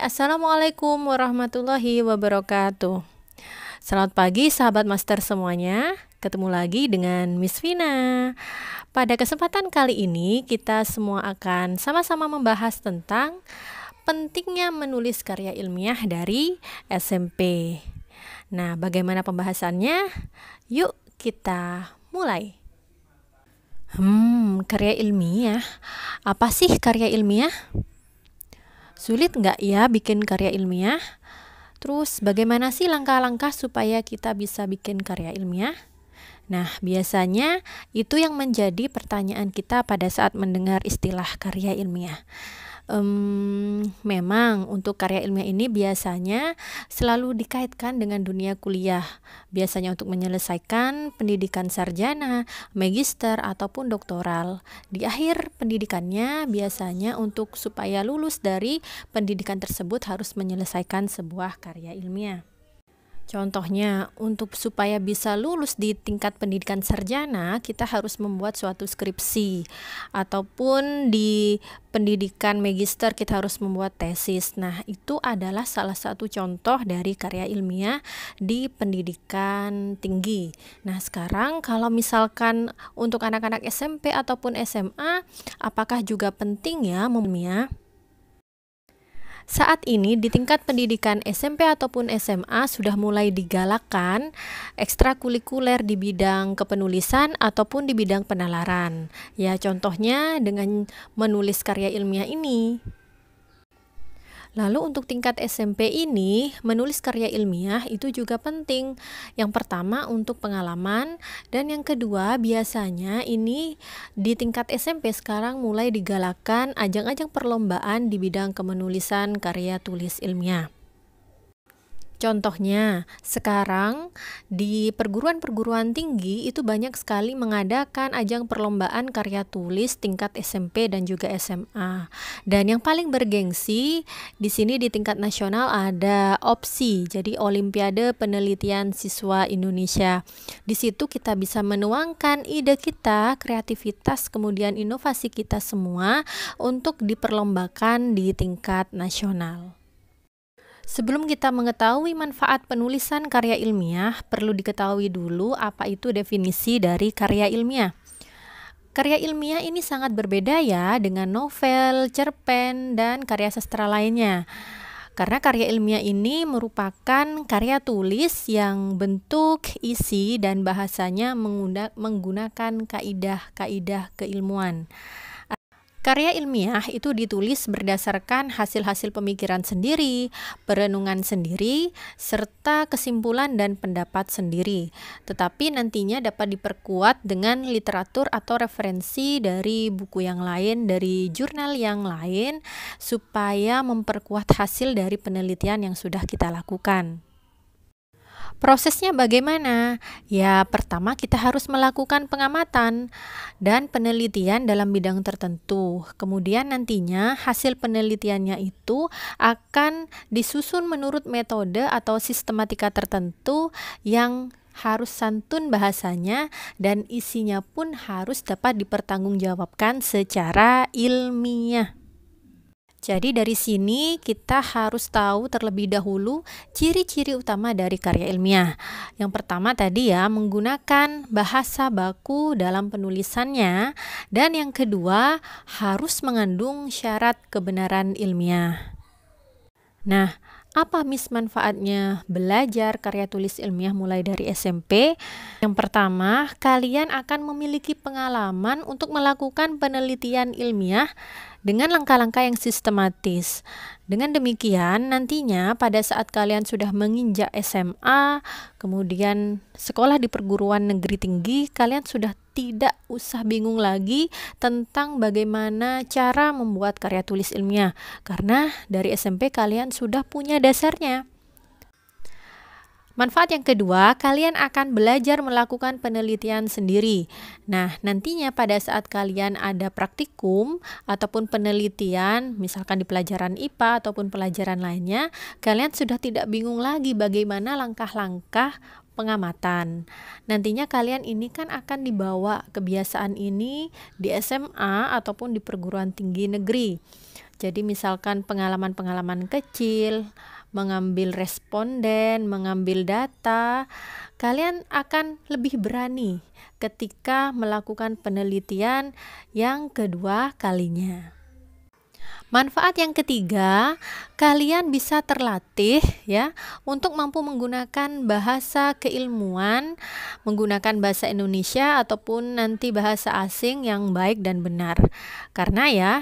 Assalamualaikum warahmatullahi wabarakatuh. Selamat pagi sahabat master semuanya. Ketemu lagi dengan Miss Vina. Pada kesempatan kali ini kita semua akan sama-sama membahas tentang pentingnya menulis karya ilmiah dari SMP. Nah, bagaimana pembahasannya? Yuk kita mulai. Hmm, karya ilmiah. Apa sih karya ilmiah? Sulit nggak ya bikin karya ilmiah? Terus bagaimana sih langkah-langkah supaya kita bisa bikin karya ilmiah? Nah, biasanya itu yang menjadi pertanyaan kita pada saat mendengar istilah karya ilmiah um, memang untuk karya ilmiah ini biasanya selalu dikaitkan dengan dunia kuliah. Biasanya untuk menyelesaikan pendidikan sarjana, magister ataupun doktoral. Di akhir pendidikannya biasanya untuk supaya lulus dari pendidikan tersebut harus menyelesaikan sebuah karya ilmiah. Contohnya, untuk supaya bisa lulus di tingkat pendidikan sarjana, kita harus membuat suatu skripsi ataupun di pendidikan magister kita harus membuat tesis. Nah, itu adalah salah satu contoh dari karya ilmiah di pendidikan tinggi. Nah, sekarang kalau misalkan untuk anak-anak SMP ataupun SMA, apakah juga penting ya memiliki ya? Saat ini di tingkat pendidikan SMP ataupun SMA sudah mulai digalakkan ekstrakurikuler di bidang kepenulisan ataupun di bidang penalaran. Ya contohnya dengan menulis karya ilmiah ini. Lalu untuk tingkat SMP ini, menulis karya ilmiah itu juga penting. Yang pertama untuk pengalaman dan yang kedua biasanya ini di tingkat SMP sekarang mulai digalakan ajang-ajang perlombaan di bidang kemenulisan karya tulis ilmiah. Contohnya, sekarang di perguruan-perguruan tinggi itu banyak sekali mengadakan ajang perlombaan karya tulis tingkat SMP dan juga SMA. Dan yang paling bergengsi di sini di tingkat nasional ada OPSI, jadi Olimpiade Penelitian Siswa Indonesia. Di situ kita bisa menuangkan ide kita, kreativitas, kemudian inovasi kita semua untuk diperlombakan di tingkat nasional. Sebelum kita mengetahui manfaat penulisan karya ilmiah, perlu diketahui dulu apa itu definisi dari karya ilmiah. Karya ilmiah ini sangat berbeda ya dengan novel, cerpen, dan karya sastra lainnya. Karena karya ilmiah ini merupakan karya tulis yang bentuk, isi, dan bahasanya menggunakan kaidah-kaidah keilmuan. Karya ilmiah itu ditulis berdasarkan hasil-hasil pemikiran sendiri, perenungan sendiri, serta kesimpulan dan pendapat sendiri. Tetapi nantinya dapat diperkuat dengan literatur atau referensi dari buku yang lain, dari jurnal yang lain, supaya memperkuat hasil dari penelitian yang sudah kita lakukan. Prosesnya bagaimana? Ya, pertama kita harus melakukan pengamatan dan penelitian dalam bidang tertentu. Kemudian nantinya hasil penelitiannya itu akan disusun menurut metode atau sistematika tertentu yang harus santun bahasanya dan isinya pun harus dapat dipertanggungjawabkan secara ilmiah. Jadi dari sini kita harus tahu terlebih dahulu ciri-ciri utama dari karya ilmiah. Yang pertama tadi ya menggunakan bahasa baku dalam penulisannya dan yang kedua harus mengandung syarat kebenaran ilmiah. Nah, apa mismanfaatnya belajar karya tulis ilmiah mulai dari SMP? Yang pertama, kalian akan memiliki pengalaman untuk melakukan penelitian ilmiah dengan langkah-langkah yang sistematis. Dengan demikian, nantinya pada saat kalian sudah menginjak SMA, kemudian sekolah di perguruan negeri tinggi, kalian sudah tidak usah bingung lagi tentang bagaimana cara membuat karya tulis ilmiah, karena dari SMP kalian sudah punya dasarnya. Manfaat yang kedua, kalian akan belajar melakukan penelitian sendiri. Nah, nantinya pada saat kalian ada praktikum ataupun penelitian, misalkan di pelajaran IPA ataupun pelajaran lainnya, kalian sudah tidak bingung lagi bagaimana langkah-langkah pengamatan. Nantinya kalian ini kan akan dibawa kebiasaan ini di SMA ataupun di perguruan tinggi negeri. Jadi misalkan pengalaman-pengalaman kecil mengambil responden, mengambil data, kalian akan lebih berani ketika melakukan penelitian yang kedua kalinya. Manfaat yang ketiga, kalian bisa terlatih ya untuk mampu menggunakan bahasa keilmuan menggunakan bahasa Indonesia ataupun nanti bahasa asing yang baik dan benar. Karena ya,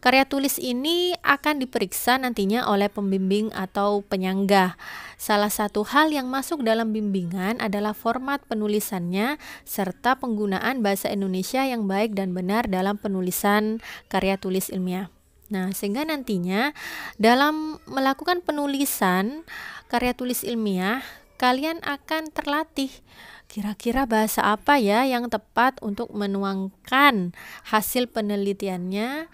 karya tulis ini akan diperiksa nantinya oleh pembimbing atau penyanggah. Salah satu hal yang masuk dalam bimbingan adalah format penulisannya serta penggunaan bahasa Indonesia yang baik dan benar dalam penulisan karya tulis ilmiah. Nah, sehingga nantinya dalam melakukan penulisan karya tulis ilmiah, kalian akan terlatih kira-kira bahasa apa ya yang tepat untuk menuangkan hasil penelitiannya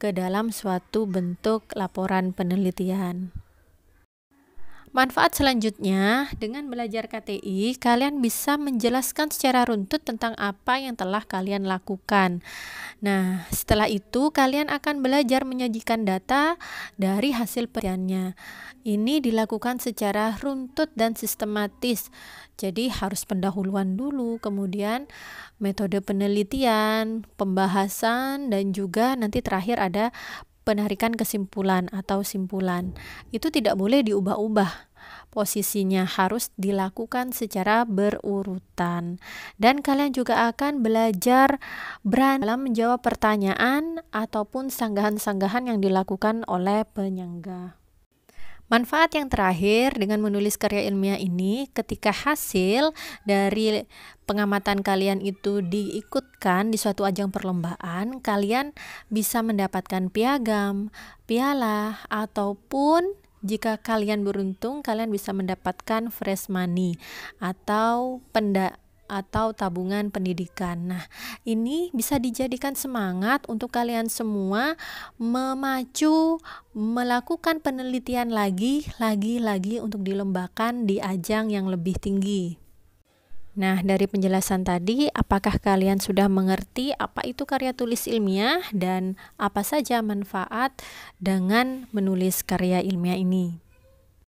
ke dalam suatu bentuk laporan penelitian. Manfaat selanjutnya, dengan belajar KTI, kalian bisa menjelaskan secara runtut tentang apa yang telah kalian lakukan. Nah, setelah itu kalian akan belajar menyajikan data dari hasil penelitiannya. Ini dilakukan secara runtut dan sistematis. Jadi harus pendahuluan dulu, kemudian metode penelitian, pembahasan dan juga nanti terakhir ada penarikan kesimpulan atau simpulan itu tidak boleh diubah-ubah posisinya harus dilakukan secara berurutan dan kalian juga akan belajar berani dalam menjawab pertanyaan ataupun sanggahan-sanggahan yang dilakukan oleh penyanggah Manfaat yang terakhir dengan menulis karya ilmiah ini, ketika hasil dari pengamatan kalian itu diikutkan di suatu ajang perlombaan, kalian bisa mendapatkan piagam, piala, ataupun jika kalian beruntung, kalian bisa mendapatkan fresh money atau penda atau tabungan pendidikan. Nah, ini bisa dijadikan semangat untuk kalian semua memacu melakukan penelitian lagi, lagi-lagi untuk dilombakan di ajang yang lebih tinggi. Nah, dari penjelasan tadi, apakah kalian sudah mengerti apa itu karya tulis ilmiah dan apa saja manfaat dengan menulis karya ilmiah ini?